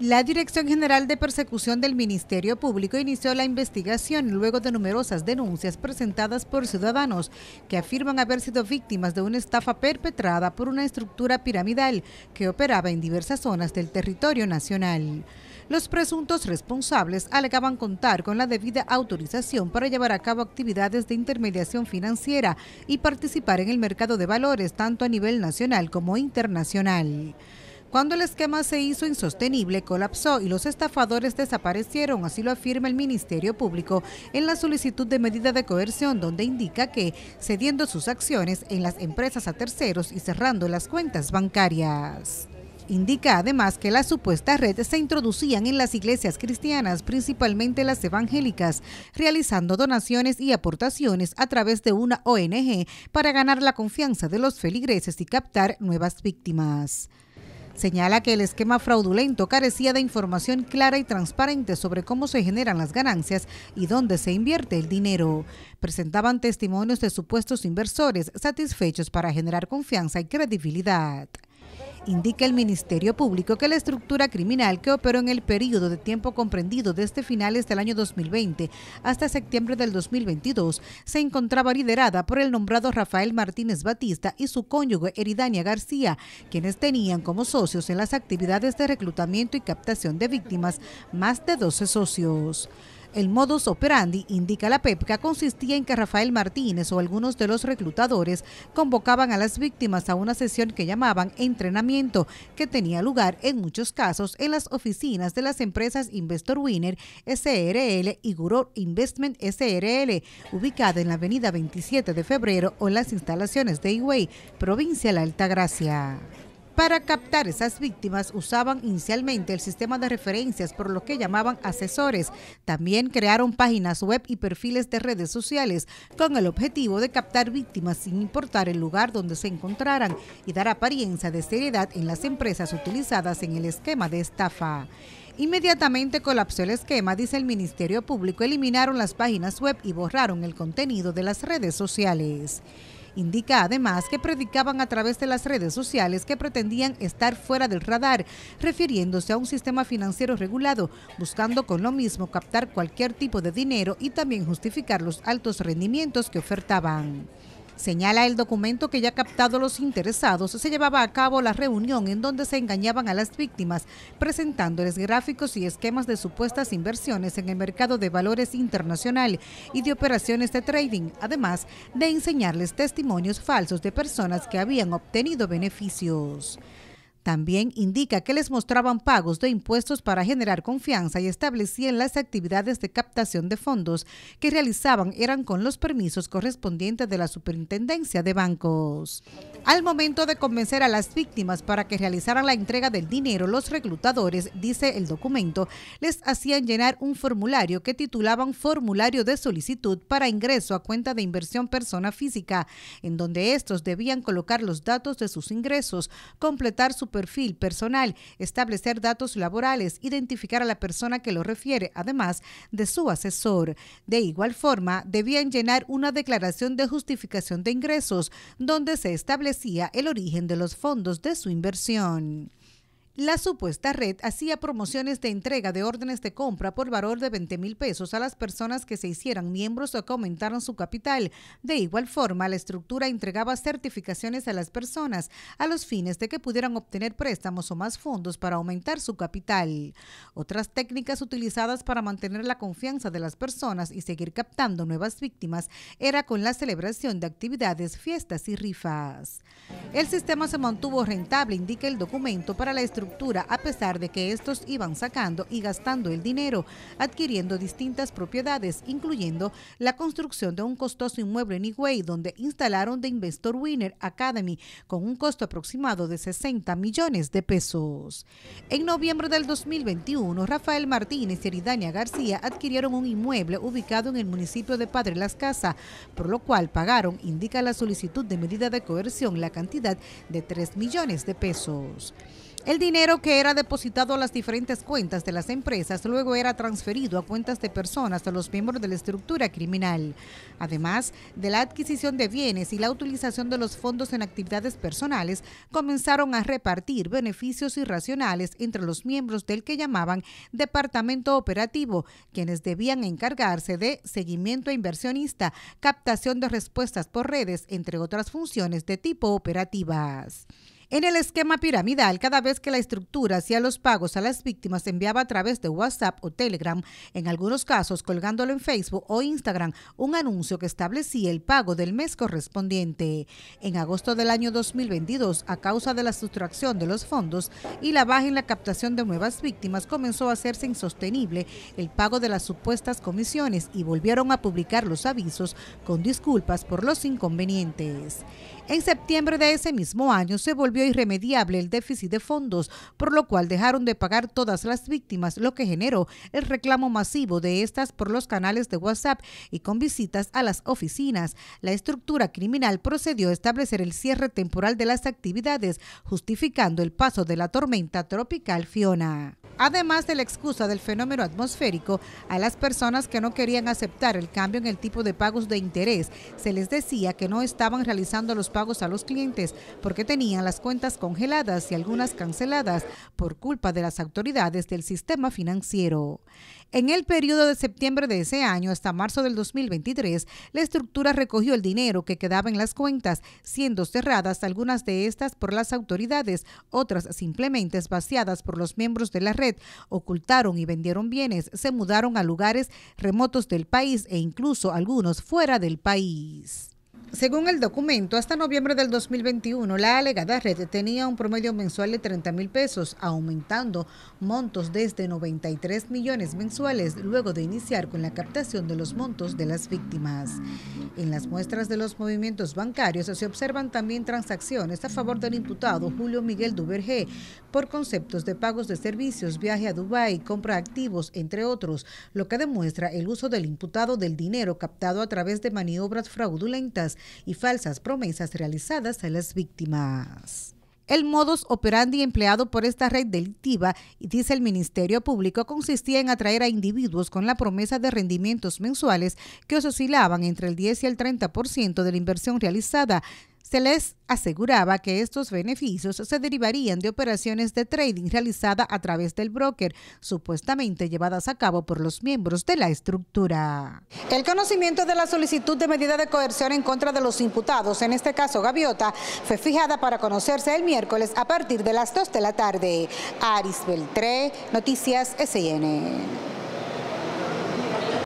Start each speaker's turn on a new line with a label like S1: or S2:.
S1: La Dirección General de Persecución del Ministerio Público inició la investigación luego de numerosas denuncias presentadas por ciudadanos que afirman haber sido víctimas de una estafa perpetrada por una estructura piramidal que operaba en diversas zonas del territorio nacional. Los presuntos responsables alegaban contar con la debida autorización para llevar a cabo actividades de intermediación financiera y participar en el mercado de valores tanto a nivel nacional como internacional. Cuando el esquema se hizo insostenible, colapsó y los estafadores desaparecieron, así lo afirma el Ministerio Público en la solicitud de medida de coerción, donde indica que, cediendo sus acciones en las empresas a terceros y cerrando las cuentas bancarias. Indica además que las supuestas redes se introducían en las iglesias cristianas, principalmente las evangélicas, realizando donaciones y aportaciones a través de una ONG para ganar la confianza de los feligreses y captar nuevas víctimas. Señala que el esquema fraudulento carecía de información clara y transparente sobre cómo se generan las ganancias y dónde se invierte el dinero. Presentaban testimonios de supuestos inversores satisfechos para generar confianza y credibilidad indica el Ministerio Público que la estructura criminal que operó en el periodo de tiempo comprendido desde finales del año 2020 hasta septiembre del 2022 se encontraba liderada por el nombrado Rafael Martínez Batista y su cónyuge Eridania García, quienes tenían como socios en las actividades de reclutamiento y captación de víctimas más de 12 socios. El modus operandi, indica la PEPCA, consistía en que Rafael Martínez o algunos de los reclutadores convocaban a las víctimas a una sesión que llamaban entrenamiento, que tenía lugar en muchos casos en las oficinas de las empresas Investor Winner SRL y Guror Investment SRL, ubicada en la avenida 27 de febrero o en las instalaciones de Higüey, provincia de La Altagracia. Para captar esas víctimas usaban inicialmente el sistema de referencias por lo que llamaban asesores. También crearon páginas web y perfiles de redes sociales con el objetivo de captar víctimas sin importar el lugar donde se encontraran y dar apariencia de seriedad en las empresas utilizadas en el esquema de estafa. Inmediatamente colapsó el esquema, dice el Ministerio Público, eliminaron las páginas web y borraron el contenido de las redes sociales. Indica además que predicaban a través de las redes sociales que pretendían estar fuera del radar, refiriéndose a un sistema financiero regulado, buscando con lo mismo captar cualquier tipo de dinero y también justificar los altos rendimientos que ofertaban. Señala el documento que ya ha captado los interesados, se llevaba a cabo la reunión en donde se engañaban a las víctimas, presentándoles gráficos y esquemas de supuestas inversiones en el mercado de valores internacional y de operaciones de trading, además de enseñarles testimonios falsos de personas que habían obtenido beneficios. También indica que les mostraban pagos de impuestos para generar confianza y establecían las actividades de captación de fondos que realizaban eran con los permisos correspondientes de la Superintendencia de Bancos. Al momento de convencer a las víctimas para que realizaran la entrega del dinero, los reclutadores, dice el documento, les hacían llenar un formulario que titulaban Formulario de solicitud para ingreso a cuenta de inversión persona física, en donde estos debían colocar los datos de sus ingresos, completar su perfil personal, establecer datos laborales, identificar a la persona que lo refiere, además de su asesor. De igual forma, debían llenar una declaración de justificación de ingresos, donde se establecía el origen de los fondos de su inversión. La supuesta red hacía promociones de entrega de órdenes de compra por valor de 20 mil pesos a las personas que se hicieran miembros o que aumentaran su capital. De igual forma, la estructura entregaba certificaciones a las personas a los fines de que pudieran obtener préstamos o más fondos para aumentar su capital. Otras técnicas utilizadas para mantener la confianza de las personas y seguir captando nuevas víctimas era con la celebración de actividades, fiestas y rifas. El sistema se mantuvo rentable, indica el documento para la estructura a pesar de que estos iban sacando y gastando el dinero, adquiriendo distintas propiedades, incluyendo la construcción de un costoso inmueble en Higüey, donde instalaron The Investor Winner Academy, con un costo aproximado de 60 millones de pesos. En noviembre del 2021, Rafael Martínez y Aridania García adquirieron un inmueble ubicado en el municipio de Padre Las Casas, por lo cual pagaron, indica la solicitud de medida de coerción, la cantidad de 3 millones de pesos. El dinero que era depositado a las diferentes cuentas de las empresas luego era transferido a cuentas de personas a los miembros de la estructura criminal, además de la adquisición de bienes y la utilización de los fondos en actividades personales, comenzaron a repartir beneficios irracionales entre los miembros del que llamaban departamento operativo, quienes debían encargarse de seguimiento a inversionista, captación de respuestas por redes, entre otras funciones de tipo operativas. En el esquema piramidal, cada vez que la estructura hacía los pagos a las víctimas, enviaba a través de WhatsApp o Telegram, en algunos casos colgándolo en Facebook o Instagram, un anuncio que establecía el pago del mes correspondiente. En agosto del año 2022, a causa de la sustracción de los fondos y la baja en la captación de nuevas víctimas, comenzó a hacerse insostenible el pago de las supuestas comisiones y volvieron a publicar los avisos con disculpas por los inconvenientes. En septiembre de ese mismo año se volvió irremediable el déficit de fondos, por lo cual dejaron de pagar todas las víctimas, lo que generó el reclamo masivo de estas por los canales de WhatsApp y con visitas a las oficinas. La estructura criminal procedió a establecer el cierre temporal de las actividades, justificando el paso de la tormenta tropical Fiona además de la excusa del fenómeno atmosférico, a las personas que no querían aceptar el cambio en el tipo de pagos de interés, se les decía que no estaban realizando los pagos a los clientes porque tenían las cuentas congeladas y algunas canceladas por culpa de las autoridades del sistema financiero. En el periodo de septiembre de ese año hasta marzo del 2023, la estructura recogió el dinero que quedaba en las cuentas, siendo cerradas algunas de estas por las autoridades, otras simplemente vaciadas por los miembros de la red ocultaron y vendieron bienes, se mudaron a lugares remotos del país e incluso algunos fuera del país. Según el documento, hasta noviembre del 2021, la alegada red tenía un promedio mensual de 30 mil pesos, aumentando montos desde 93 millones mensuales luego de iniciar con la captación de los montos de las víctimas. En las muestras de los movimientos bancarios se observan también transacciones a favor del imputado Julio Miguel Duberge por conceptos de pagos de servicios, viaje a Dubái, compra activos, entre otros, lo que demuestra el uso del imputado del dinero captado a través de maniobras fraudulentas y falsas promesas realizadas a las víctimas. El modus operandi empleado por esta red delictiva, dice el Ministerio Público, consistía en atraer a individuos con la promesa de rendimientos mensuales que oscilaban entre el 10 y el 30% de la inversión realizada se les aseguraba que estos beneficios se derivarían de operaciones de trading realizadas a través del broker, supuestamente llevadas a cabo por los miembros de la estructura. El conocimiento de la solicitud de medida de coerción en contra de los imputados, en este caso Gaviota, fue fijada para conocerse el miércoles a partir de las 2 de la tarde. Aris Beltré, Noticias SN.